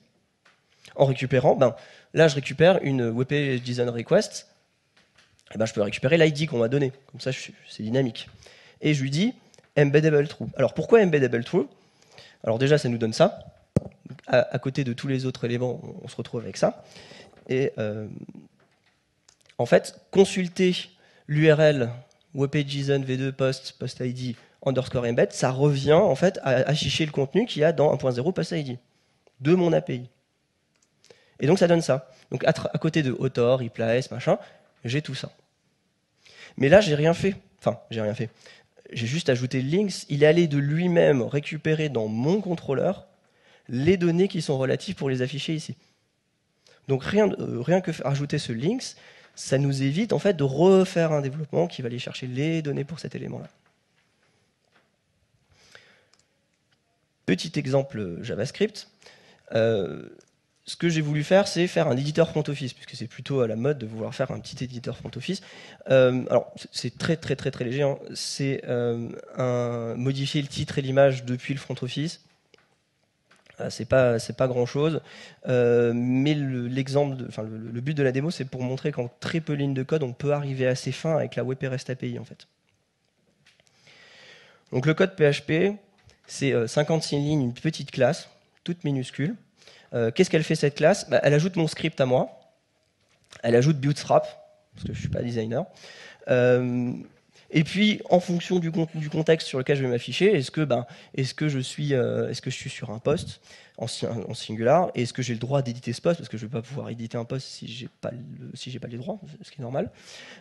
En récupérant, ben, là je récupère une WP request, et eh ben, je peux récupérer l'ID qu'on m'a donné, comme ça c'est dynamique. Et je lui dis embeddable true. Alors pourquoi embeddable true Alors déjà ça nous donne ça, à, côté de tous les autres éléments on, se retrouve avec ça. Et euh, en fait, consulter l'URL JSON v2 post post ID underscore embed, ça revient en fait à afficher le contenu qu'il y a dans 1.0 ID, de mon API. Et donc ça donne ça. Donc à, côté de author, place, machin, j'ai tout ça. Mais là, j'ai rien fait. Enfin, j'ai rien fait. J'ai juste ajouté links. Il est allé de lui-même récupérer dans mon contrôleur les données qui sont relatives pour les afficher ici. Donc rien, euh, rien que ajouter ce links, ça nous évite en fait de refaire un développement qui va aller chercher les données pour cet élément-là. Petit exemple euh, JavaScript. Euh, ce que j'ai voulu faire, c'est faire un éditeur front office, puisque c'est plutôt à la mode de vouloir faire un petit éditeur front office. Euh, alors, c'est très, très, très, très léger. Hein. C'est modifier le titre et l'image depuis le front office. c'est pas, c'est pas grand chose. mais l'exemple, le, enfin, le, but de la démo, c'est pour montrer qu'en très peu de lignes de code, on peut arriver assez fin avec la WP-Rest API, en fait. Donc, le code PHP, c'est 56 euh, lignes, une petite classe, toute minuscule. Euh, qu'est-ce qu'elle fait cette classe bah, Elle ajoute mon script à moi. Elle ajoute bootstrap, parce que je ne suis pas designer. Euh, et puis, en fonction du, contexte sur lequel je vais m'afficher, est-ce que, ben, est -ce que je suis sur un poste en, en singular. Et est-ce que j'ai le droit d'éditer ce poste Parce que je ne vais pas pouvoir éditer un poste si je n'ai pas, le, pas les droits, ce qui est normal.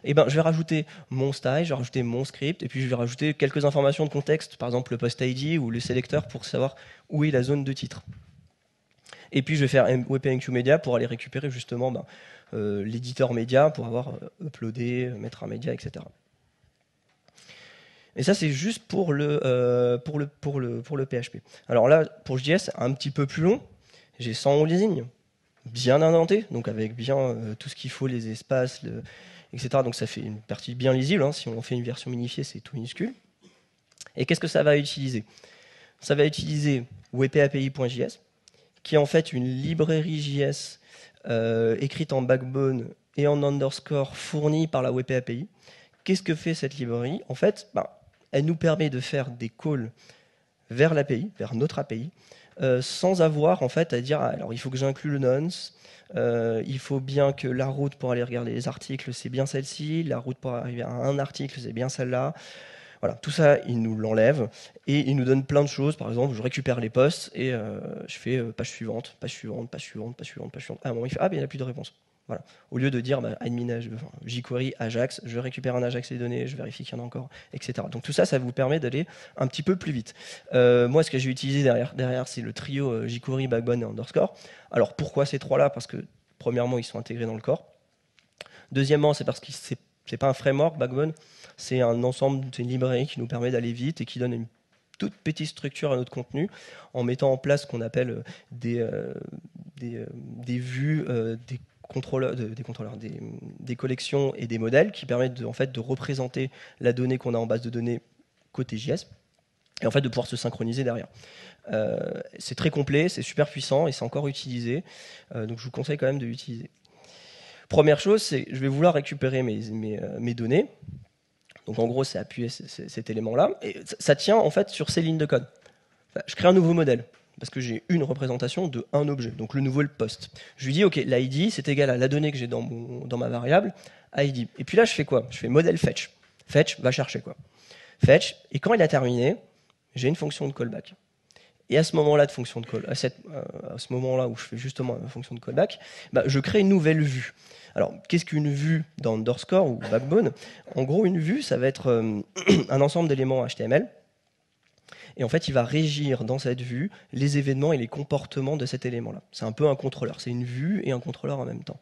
Et eh ben, je vais rajouter mon style, je vais rajouter mon script, et puis je vais rajouter quelques informations de contexte, par exemple le post ID ou le sélecteur pour savoir où est la zone de titre. Et puis je vais faire WPNQ Media pour aller récupérer justement ben, euh, l'éditeur média, pour avoir euh, uploadé, mettre un média, etc. Et ça, c'est juste pour le, euh, pour, le, pour, le, pour le PHP. Alors là, pour JS, un petit peu plus long, j'ai 100 lignes, bien indentées donc avec bien euh, tout ce qu'il faut, les espaces, etc. Donc ça fait une partie bien lisible. Hein. Si on fait une version minifiée, c'est tout minuscule. Et qu'est-ce que ça va utiliser Ça va utiliser wpapi.js, qui est en fait une librairie JS euh, écrite en backbone et en underscore fournie par la WPAPI. Qu'est-ce que fait cette librairie En fait, ben, elle nous permet de faire des calls vers l'API, vers notre API, euh, sans avoir en fait à dire ah, alors il faut que j'inclue le nonce, euh, il faut bien que la route pour aller regarder les articles c'est bien celle-ci, la route pour arriver à un article c'est bien celle-là. Voilà, tout ça, il nous l'enlève et il nous donne plein de choses. Par exemple, je récupère les posts et euh, je fais page suivante, page suivante, page suivante, page suivante, page suivante. À un moment, il fait Ah, il n'y a plus de réponse. Au lieu de dire bah, admin, jQuery, Ajax, je récupère un Ajax les données, je vérifie qu'il y en a encore, etc. Donc tout ça, ça vous permet d'aller un petit peu plus vite. Euh, moi, ce que j'ai utilisé derrière, derrière c'est le trio euh, jQuery, Backbone et Underscore. Alors pourquoi ces trois-là Parce que, premièrement, ils sont intégrés dans le corps. Deuxièmement, c'est parce que c'est pas un framework, Backbone, c'est un ensemble, c'est une librairie qui nous permet d'aller vite et qui donne une toute petite structure à notre contenu en mettant en place ce qu'on appelle euh, des, des, vues, des contrôleurs, des, contrôleurs des, collections et des modèles qui permettent de, en fait, de représenter la donnée qu'on a en base de données côté JS et en fait de pouvoir se synchroniser derrière. Euh, c'est très complet, c'est super puissant et c'est encore utilisé, euh, donc je vous conseille quand même de l'utiliser. Première chose, c'est je vais vouloir récupérer mes, mes, euh, données. Donc en gros, c'est appuyer cet élément-là. Et ça, tient en fait sur ces lignes de code. je crée un nouveau modèle parce que j'ai une représentation de un objet, donc le nouveau post. Je lui dis, OK, l'ID, c'est égal à la donnée que j'ai dans, ma variable, ID. Et puis là, je fais quoi Je fais modèle fetch. Fetch va chercher quoi Fetch, et quand il a terminé, j'ai une fonction de callback. Et à ce moment-là de fonction de euh, à, ce moment-là où je fais justement une fonction de callback, bah, je crée une nouvelle vue. Alors, qu'est-ce qu'une vue dans underscore ou backbone En gros, une vue, ça va être euh, un ensemble d'éléments HTML et en fait, il va régir dans cette vue les événements et les comportements de cet élément-là. C'est un peu un contrôleur, c'est une vue et un contrôleur en même temps.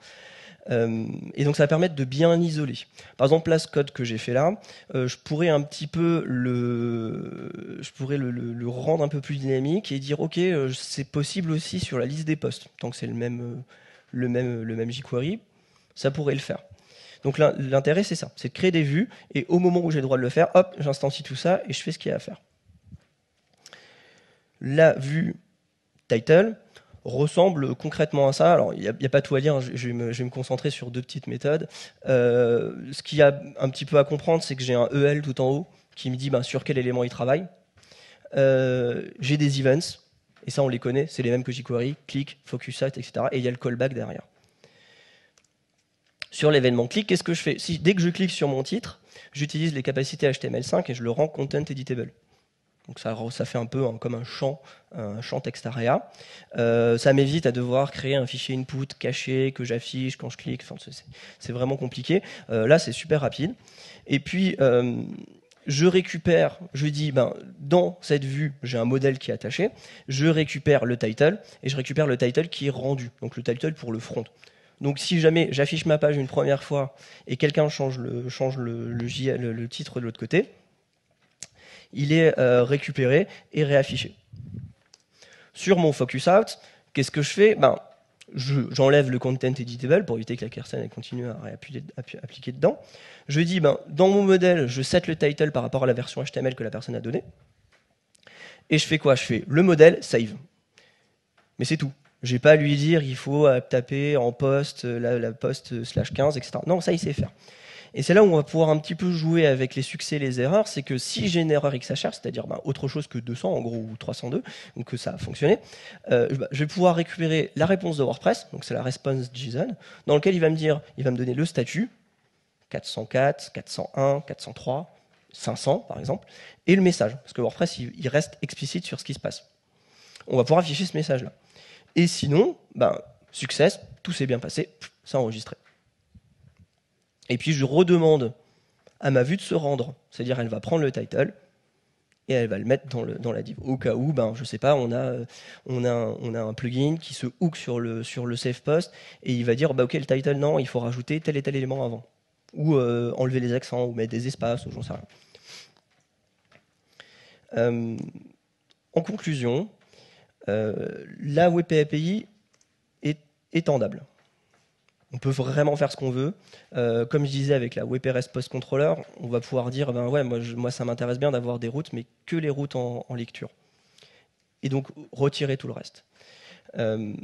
Euh, et donc ça va permettre de bien isoler. Par exemple, là, ce code que j'ai fait là, euh, je pourrais un petit peu le, je pourrais le, rendre un peu plus dynamique et dire, ok, euh, c'est possible aussi sur la liste des postes, tant que c'est le même, le même, le même jQuery, ça pourrait le faire. Donc l'intérêt, c'est ça, c'est de créer des vues et au moment où j'ai le droit de le faire, hop, j'instancie tout ça et je fais ce qu'il y a à faire la vue title ressemble concrètement à ça. Alors, il n'y a, pas tout à lire, hein. je, vais me, concentrer sur deux petites méthodes. Euh, ce qu'il y a un petit peu à comprendre, c'est que j'ai un EL tout en haut qui me dit ben, sur quel élément il travaille. Euh, j'ai des events, et ça on les connaît, c'est les mêmes que jQuery, click, focus site, etc. Et il y a le callback derrière. Sur l'événement click, qu'est-ce que je fais si, Dès que je clique sur mon titre, j'utilise les capacités HTML5 et je le rends content editable. Donc ça, fait un peu comme un champ, un champ textarea. Euh, ça m'évite à devoir créer un fichier input caché que j'affiche quand je clique. c'est vraiment compliqué. Euh, là, c'est super rapide. Et puis, euh, je récupère, je dis, ben, dans cette vue, j'ai un modèle qui est attaché. Je récupère le title et je récupère le title qui est rendu. Donc le title pour le front. Donc si jamais j'affiche ma page une première fois et quelqu'un change, le, change le titre de l'autre côté, il est euh, récupéré et réaffiché. Sur mon focus out, qu'est-ce que je fais ben, J'enlève le content editable pour éviter que la Kersen continue à appliquer dedans. Je dis, ben, dans mon modèle, je set le title par rapport à la version HTML que la personne a donnée. Et je fais quoi Je fais le modèle save. Mais c'est tout. Je n'ai pas à lui dire il faut taper en post, euh, la, la post euh, slash 15, etc. Non, ça, il sait faire. Et c'est là où on va pouvoir un petit peu jouer avec les succès et les erreurs, c'est que si j'ai une erreur XHR, c'est-à-dire ben, autre chose que 200 en gros ou 302, donc que ça a fonctionné, euh, ben, je vais pouvoir récupérer la réponse de WordPress, donc c'est la response JSON, dans lequel il va me dire, il va me donner le statut 404, 401, 403, 500 par exemple, et le message, parce que WordPress il, reste explicite sur ce qui se passe. On va pouvoir afficher ce message-là. Et sinon, ben, succès, tout s'est bien passé, c'est enregistré. Et puis je redemande à ma vue de se rendre. C'est-à-dire, elle va prendre le title et elle va le mettre dans, le, dans la div. Au cas où, ben, je sais pas, on a, euh, on a, un, on a un plugin qui se hook sur le, sur le save post et il va dire, bah, ok, le title, non, il faut rajouter tel et tel élément avant. Ou euh, enlever les accents, ou mettre des espaces, ou j'en sais rien. Euh, en conclusion, la WP API est étendable on peut vraiment faire ce qu'on veut. Euh, comme je disais avec la WPRS Post Controller, on va pouvoir dire ben ouais, moi, ça m'intéresse bien d'avoir des routes, mais que les routes en, lecture. Et donc retirer tout le reste. Euh,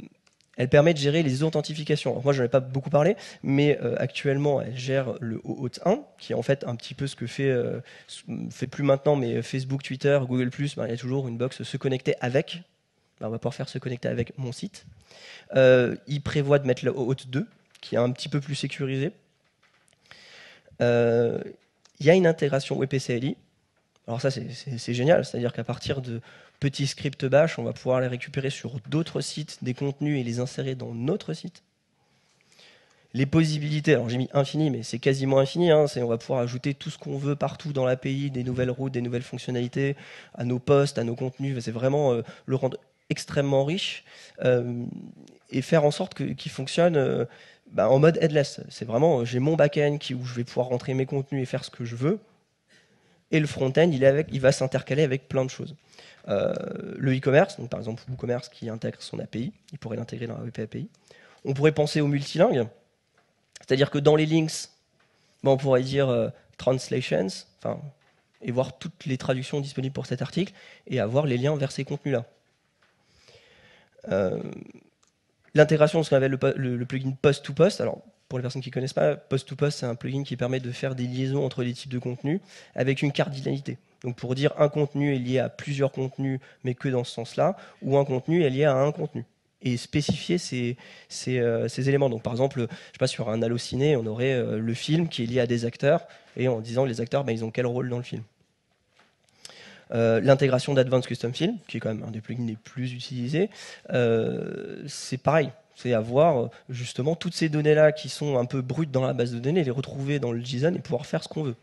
elle permet de gérer les authentifications. moi, je n'en ai pas beaucoup parlé, mais euh, actuellement, elle gère le OAuth 1, qui est en fait un petit peu ce que fait, fait plus maintenant, mais Facebook, Twitter, Google, ben, il y a toujours une box se connecter avec. Ben, on va pouvoir faire se connecter avec mon site. il prévoit de mettre le OAuth 2, qui est un petit peu plus sécurisé. Il euh, y a une intégration WebPCLI. Alors ça, c'est génial, c'est-à-dire qu'à partir de petits scripts bash, on va pouvoir les récupérer sur d'autres sites, des contenus, et les insérer dans notre site. Les possibilités, alors j'ai mis infini, mais c'est quasiment infini, hein. on va pouvoir ajouter tout ce qu'on veut partout dans l'API, des nouvelles routes, des nouvelles fonctionnalités, à nos posts, à nos contenus, c'est vraiment euh, le rendre extrêmement riche euh, et faire en sorte qu'il fonctionne euh, bah, en mode headless. C'est vraiment, euh, j'ai mon back-end où je vais pouvoir rentrer mes contenus et faire ce que je veux. Et le front-end, il, il va s'intercaler avec plein de choses. le e-commerce, par exemple WooCommerce qui intègre son API, il pourrait l'intégrer dans la WP API. On pourrait penser au multilingue, c'est-à-dire que dans les links, bah, on pourrait dire translations, et voir toutes les traductions disponibles pour cet article, et avoir les liens vers ces contenus-là. Euh, l'intégration de ce qu'on appelle le, plugin post-to-post. Alors, pour les personnes qui ne connaissent pas, post-to-post, c'est un plugin qui permet de faire des liaisons entre les types de contenus avec une cardinalité. Donc pour dire un contenu est lié à plusieurs contenus, mais que dans ce sens-là, ou un contenu est lié à un contenu. Et spécifier ces, euh, éléments. Donc par exemple, je sais pas, sur un allociné, on aurait euh, le film qui est lié à des acteurs, et en disant les acteurs, ben, ils ont quel rôle dans le film. Euh, l'intégration d'Advanced Custom Fields, qui est quand même un des plugins les plus utilisés, euh, c'est pareil c'est avoir euh, justement toutes ces données-là qui sont un peu brutes dans la base de données, les retrouver dans le JSON et pouvoir faire ce qu'on veut.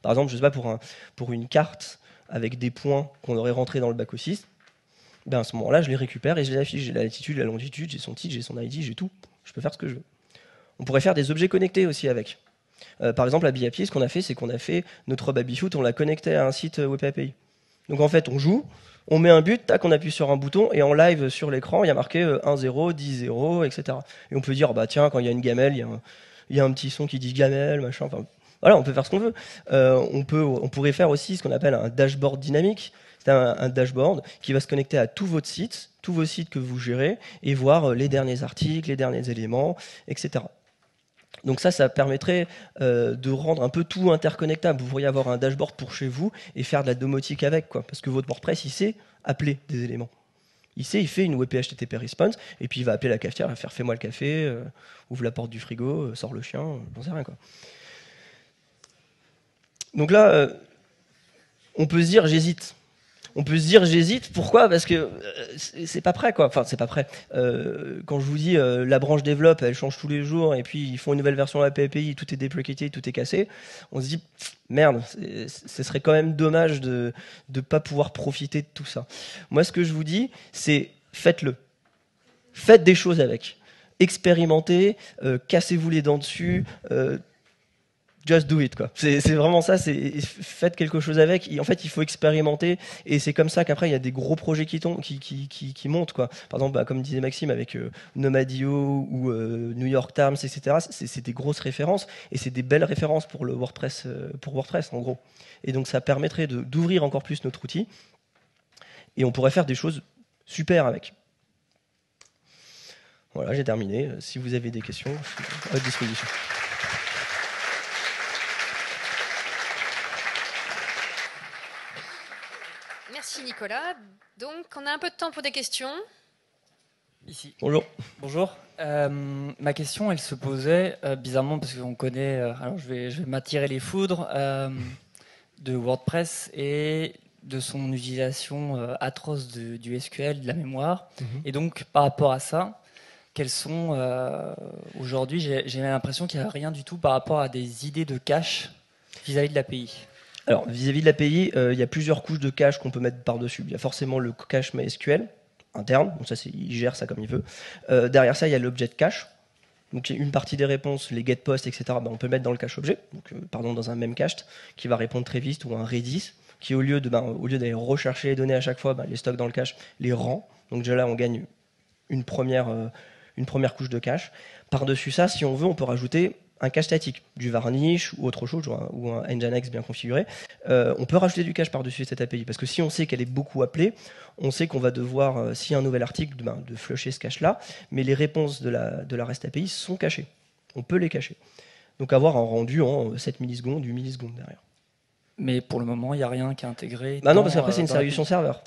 Par exemple, je ne sais pas, pour, une carte avec des points qu'on aurait rentrés dans le back-office, ben à ce moment-là, je les récupère et je les affiche. J'ai la latitude, la longitude, j'ai son titre, j'ai son ID, j'ai tout. Je peux faire ce que je veux. On pourrait faire des objets connectés aussi avec. par exemple, à BIAPI, ce qu'on a fait, c'est qu'on a fait notre babyfoot, on l'a connecté à un site Web API. Donc en fait, on joue, on met un but, tac, on appuie sur un bouton, et en live sur l'écran, il y a marqué 1-0, 10-0, etc. Et on peut dire, bah tiens, quand il y a une gamelle, il y, a un petit son qui dit gamelle, machin. Enfin, voilà, on peut faire ce qu'on veut. Euh, on, peut, on pourrait faire aussi ce qu'on appelle un dashboard dynamique. C'est un, un, dashboard qui va se connecter à tous vos sites, tous vos sites que vous gérez, et voir euh, les derniers articles, les derniers éléments, etc. Donc ça, ça permettrait euh, de rendre un peu tout interconnectable. Vous pourriez avoir un dashboard pour chez vous et faire de la domotique avec, quoi. Parce que votre WordPress, il sait appeler des éléments. Il sait, il fait une WP HTTP response et puis il va appeler la cafetière, il va faire fais-moi le café, euh, ouvre la porte du frigo, sort euh, sors le chien, j'en sais rien, quoi. Donc là, on peut se dire j'hésite on peut se dire j'hésite. Pourquoi Parce que euh, c'est pas prêt, quoi. Enfin, c'est pas prêt. Euh, quand je vous dis euh, la branche développe, elle change tous les jours, et puis ils font une nouvelle version de la PPI, tout est déprecaté, tout est cassé. On se dit merde, ce serait quand même dommage de ne pas pouvoir profiter de tout ça. Moi, ce que je vous dis, c'est faites-le. Faites des choses avec expérimentez, cassez-vous les dents dessus, just do it quoi. C'est vraiment ça, c'est faites quelque chose avec. en fait, il faut expérimenter et c'est comme ça qu'après il y a des gros projets qui tombent, qui, qui, montent quoi. Par exemple, bah, comme disait Maxime avec euh, Nomadio ou euh, New York Times, etc. C'est des grosses références et c'est des belles références pour le WordPress, euh, pour WordPress en gros. Et donc ça permettrait d'ouvrir encore plus notre outil et on pourrait faire des choses super avec. Voilà, j'ai terminé. Si vous avez des questions, je suis à votre disposition. Nicolas. Donc on a un peu de temps pour des questions. Ici. Bonjour. Bonjour. Euh, ma question, elle se posait euh, bizarrement parce qu'on connaît. Euh, alors je vais, m'attirer les foudres de WordPress et de son utilisation atroce du SQL, de la mémoire. Mhm. Et donc par rapport à ça, quels sont aujourd'hui J'ai l'impression qu'il n'y a rien du tout par rapport à des idées de cache vis à -vis de l'API. Alors, vis-à-vis de l'API, euh, il y a plusieurs couches de cache qu'on peut mettre par-dessus. Il y a forcément le cache MySQL interne, donc ça, il gère ça comme il veut. Euh, derrière ça, il y a l'objet cache. Donc, une partie des réponses, les get posts, etc., bah, on peut mettre dans le cache objet, donc, euh, pardon, dans un même cache qui va répondre très vite ou un redis qui, au lieu bah, d'aller rechercher les données à chaque fois, bah, les stocke dans le cache, les rend. Donc, déjà là, on gagne une première, une première couche de cache. Par-dessus ça, si on veut, on peut rajouter un cache statique, du varnish ou autre chose, ou un, Nginx bien configuré, euh, on peut rajouter du cache par-dessus cette API. Parce que si on sait qu'elle est beaucoup appelée, on sait qu'on va devoir, euh, si un nouvel article, de, ben, de flusher ce cache-là, mais les réponses de la, de la REST API sont cachées. On peut les cacher. Donc avoir un rendu en 7 euh, millisecondes, 8 millisecondes derrière. Mais pour le moment, il n'y a rien qui est intégré. Bah non, parce qu'après, c'est une solution serveur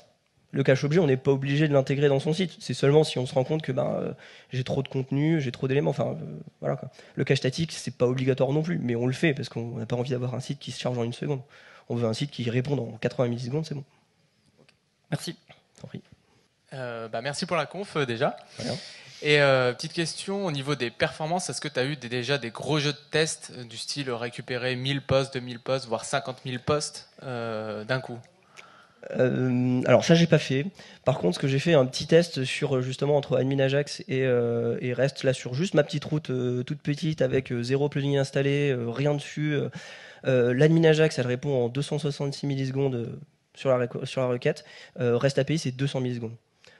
le cache objet, on n'est pas obligé de l'intégrer dans son site. C'est seulement si on se rend compte que ben, euh, j'ai trop de contenu, j'ai trop d'éléments. Enfin, euh, voilà Le cache statique, c'est pas obligatoire non plus, mais on le fait parce qu'on n'a pas envie d'avoir un site qui se charge en une seconde. On veut un site qui répond en 80 millisecondes, c'est bon. Merci. Euh, bah, merci pour la conf déjà. Et petite question au niveau des performances, est-ce que tu as eu déjà des gros jeux de test du style récupérer 1000 postes, 2000 postes, voire 50 000 postes d'un coup euh, alors ça j'ai pas fait. Par contre, ce que j'ai fait un petit test sur euh, justement entre Admin Ajax et, euh, REST reste là sur juste ma petite route toute petite avec zéro plugin installé, rien dessus. L'admin Ajax elle répond en 266 millisecondes sur la, sur la requête. reste API c'est 200 millisecondes.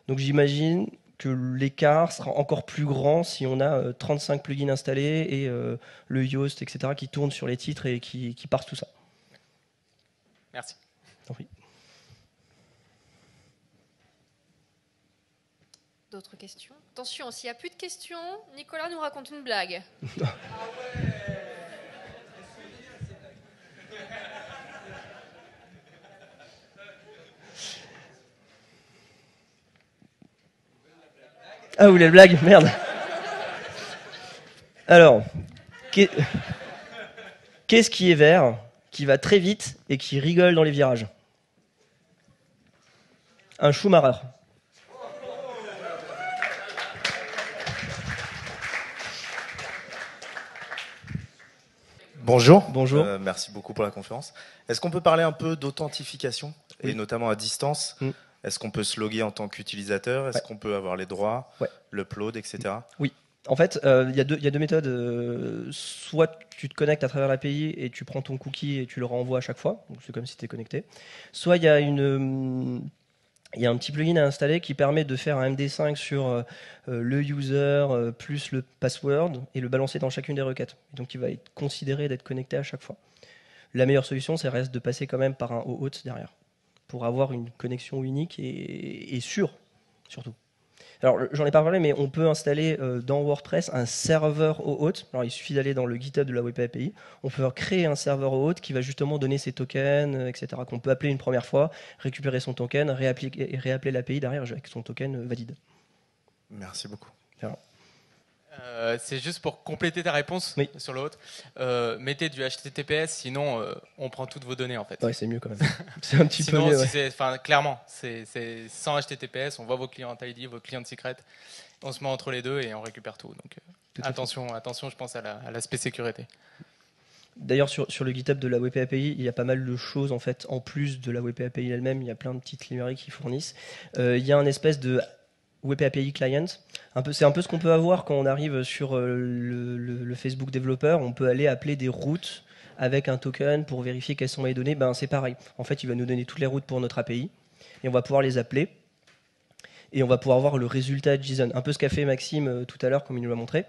Donc j'imagine que l'écart sera encore plus grand si on a 35 plugins installés et le Yoast etc qui tourne sur les titres et qui, partent tout ça. Merci. D'autres questions Attention, s'il n'y a plus de questions, Nicolas nous raconte une blague. ah ouais Ah, ouais, la blague Merde. Alors, qu'est-ce qui est vert, qui va très vite et qui rigole dans les virages Un Schumacher. Bonjour. Bonjour. Euh, merci beaucoup pour la conférence. Est-ce qu'on peut parler un peu d'authentification et notamment à distance mm. Est-ce qu'on peut se loguer en tant qu'utilisateur Est-ce qu'on peut avoir les droits, le l'upload, etc. Oui. En fait, euh, il y, a deux méthodes. Euh, soit tu te connectes à travers l'API et tu prends ton cookie et tu le renvoies à chaque fois. c'est comme si tu étais connecté. Soit il y a une hum, il y a un petit plugin à installer qui permet de faire un MD5 sur euh, euh, le user euh, plus le password et le balancer dans chacune des requêtes. Et donc il va être considéré d'être connecté à chaque fois. La meilleure solution, c'est reste de passer quand même par un OAuth derrière, pour avoir une connexion unique et sûre, surtout. Alors, j'en ai pas parlé, mais on peut installer euh, dans WordPress un serveur au Alors, il suffit d'aller dans le GitHub de la Web API. On peut créer un serveur au qui va justement donner ses tokens, euh, etc., qu'on peut appeler une première fois, récupérer son token, réappeler, l'API derrière avec son token valide. Merci beaucoup. Euh, c'est juste pour compléter ta réponse sur l'autre. Euh, mettez du HTTPS, sinon euh, on prend toutes vos données en fait. c'est mieux quand même. C'est un petit peu mieux. clairement, c'est sans HTTPS, on voit vos clients ID, vos clients secrets, on se met entre les deux et on récupère tout. Donc attention, attention, je pense à l'aspect sécurité. D'ailleurs, sur, sur, le GitHub de la WP API, il y a pas mal de choses en fait, en plus de la WP API elle-même. Il y a plein de petites librairies qui fournissent. il y a un espèce de web API client. c'est un peu ce qu'on peut avoir quand on arrive sur euh, le, Facebook développeur. On peut aller appeler des routes avec un token pour vérifier quelles sont les données. Ben, c'est pareil. En fait, il va nous donner toutes les routes pour notre API et on va pouvoir les appeler et on va pouvoir voir le résultat JSON. Un peu ce qu'a fait Maxime euh, tout à l'heure, comme il nous l'a montré.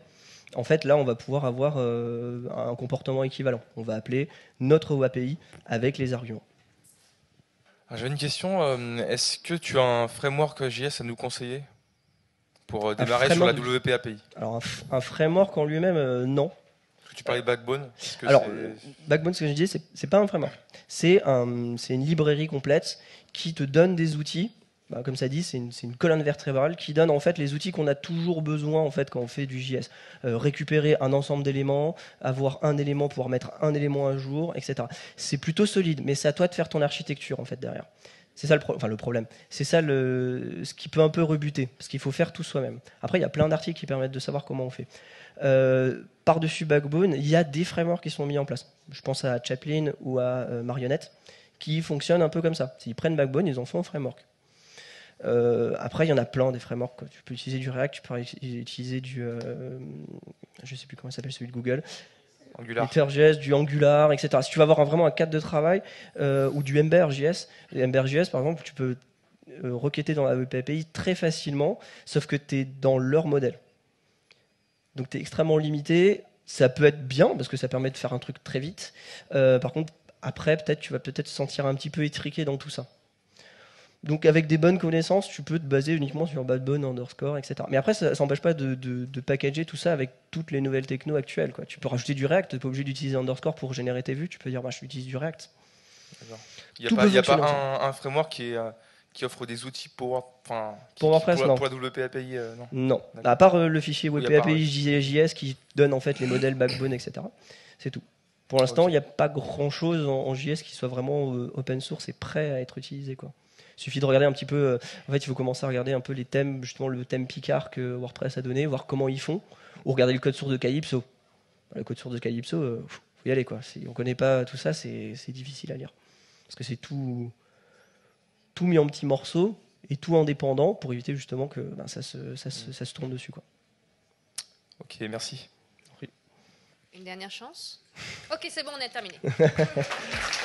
En fait, là, on va pouvoir avoir euh, un comportement équivalent. On va appeler notre API avec les arguments. Ah, j'ai une question. Est-ce que tu as un framework JS à nous conseiller pour euh, démarrer sur la WPAPI Alors, un, framework en lui-même, euh, non. que tu parlais de Backbone Alors, Backbone, ce que je disais, c'est, n'est pas un framework. C'est, une librairie complète qui te donne des outils. Bah, comme ça dit, c'est une, colonne vertébrale qui donne en fait les outils qu'on a toujours besoin en fait quand on fait du JS. Euh, récupérer un ensemble d'éléments, avoir un élément, pouvoir mettre un élément à jour, etc. C'est plutôt solide, mais c'est à toi de faire ton architecture en fait derrière. C'est ça le, problème. C'est ça ce qui peut un peu rebuter, ce qu'il faut faire tout soi-même. Après, il y a plein d'articles qui permettent de savoir comment on fait. Euh, par-dessus Backbone, il y a des frameworks qui sont mis en place. Je pense à Chaplin ou à euh, Marionnette, qui fonctionnent un peu comme ça. Ils prennent Backbone, ils en font un framework. Euh, après, il y en a plein des frameworks. Tu peux utiliser du React, tu peux utiliser du. je ne sais plus comment s'appelle celui de Google du du Angular, etc. Si tu vas avoir vraiment un cadre de travail euh, ou du MBRJS, par exemple, tu peux euh, requêter dans la WP très facilement, sauf que tu es dans leur modèle. Donc tu es extrêmement limité. Ça peut être bien parce que ça permet de faire un truc très vite. Euh, par contre, après, peut-être tu vas peut-être te sentir un petit peu étriqué dans tout ça. Donc avec des bonnes connaissances, tu peux te baser uniquement sur Backbone, underscore, etc. Mais après, ça n'empêche pas de, packager tout ça avec toutes les nouvelles techno actuelles. Tu peux rajouter du React, tu n'es pas obligé d'utiliser underscore pour générer tes vues, tu peux dire bah, je utilise du React. Il n'y a, pas, un, framework euh, qui, offre des outils pour, enfin, pour non. WP euh, Non, à part euh, le fichier WP JS qui donne en fait les modèles Backbone, etc. C'est tout. Pour ah, l'instant, il n'y a pas grand-chose en, JS qui soit vraiment open source et prêt à être utilisé suffit de regarder un petit peu. Euh, en fait, il faut commencer à regarder un peu les thèmes, justement le thème Picard que WordPress a donné, voir comment ils font, ou regarder le code source de Calypso. Le code source de Calypso, il euh, faut y aller quoi. Si on connaît pas tout ça, c'est difficile à lire parce que c'est tout tout mis en petits morceaux et tout indépendant pour éviter justement que ben, ça, se, ça, se, tourne dessus. Quoi. Ok, merci. Une dernière chance Ok, c'est bon, on est terminé.